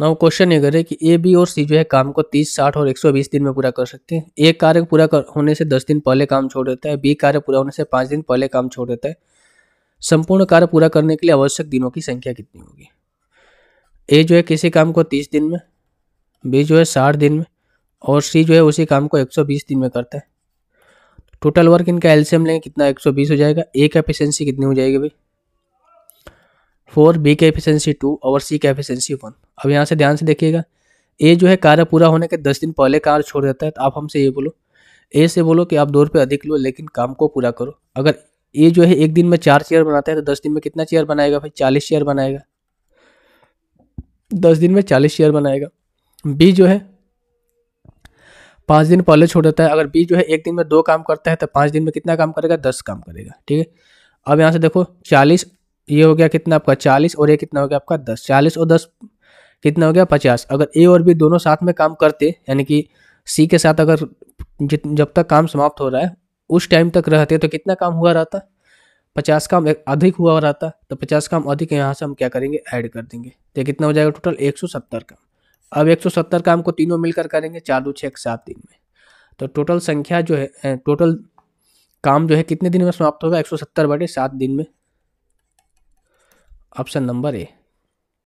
ना वो क्वेश्चन ये करे कि ए बी और सी जो है काम को 30, 60 और 120 दिन में पूरा कर सकते हैं ए कार्य पूरा कर होने से 10 दिन पहले काम छोड़ देता है बी कार्य पूरा होने से पाँच दिन पहले काम छोड़ देता है संपूर्ण कार्य पूरा करने के लिए आवश्यक दिनों की संख्या कितनी होगी ए जो है किसी काम को तीस दिन में बी जो है साठ दिन में और सी जो है उसी काम को बीस दिन में करता है टोटल वर्क इनका एल्सियम लेंगे कितना बीस हो जाएगा ए का कितनी हो जाएगी भाई फोर बी का एफिशिएंसी टू और सी का एफिशिएंसी वन अब यहाँ से ध्यान से देखिएगा ए जो है कार्य पूरा होने के दस दिन पहले कार्य छोड़ देता है तो आप हमसे ये बोलो ए से बोलो कि आप दो रुपये अधिक लो लेकिन काम को पूरा करो अगर ए जो है एक दिन में चार चेयर बनाता है तो दस दिन में कितना चेयर बनाएगा भाई चालीस चेयर बनाएगा दस दिन में चालीस चेयर बनाएगा बी जो है पाँच दिन पहले छोड़ देता है अगर बी जो है एक दिन में दो काम करता है तो पाँच दिन में कितना काम करेगा दस काम करेगा ठीक है अब यहाँ से देखो चालीस ये हो गया कितना आपका चालीस और ये कितना हो गया आपका दस चालीस और दस कितना हो गया पचास अगर ए और बी दोनों साथ में काम करते यानी कि सी के साथ अगर जित जब तक काम समाप्त हो रहा है उस टाइम तक रहते तो कितना काम हुआ रहता पचास काम अधिक हुआ रहता तो पचास काम अधिक यहाँ से हम क्या करेंगे ऐड कर देंगे तो कितना हो जाएगा टोटल एक सौ सत्तर काम अब एक सौ सत्तर काम को तीनों मिलकर करेंगे चार दो छः एक सात दिन में तो टोटल संख्या जो है टोटल काम जो है कितने दिन में समाप्त होगा एक सौ सत्तर बटे सात दिन में ऑप्शन नंबर ए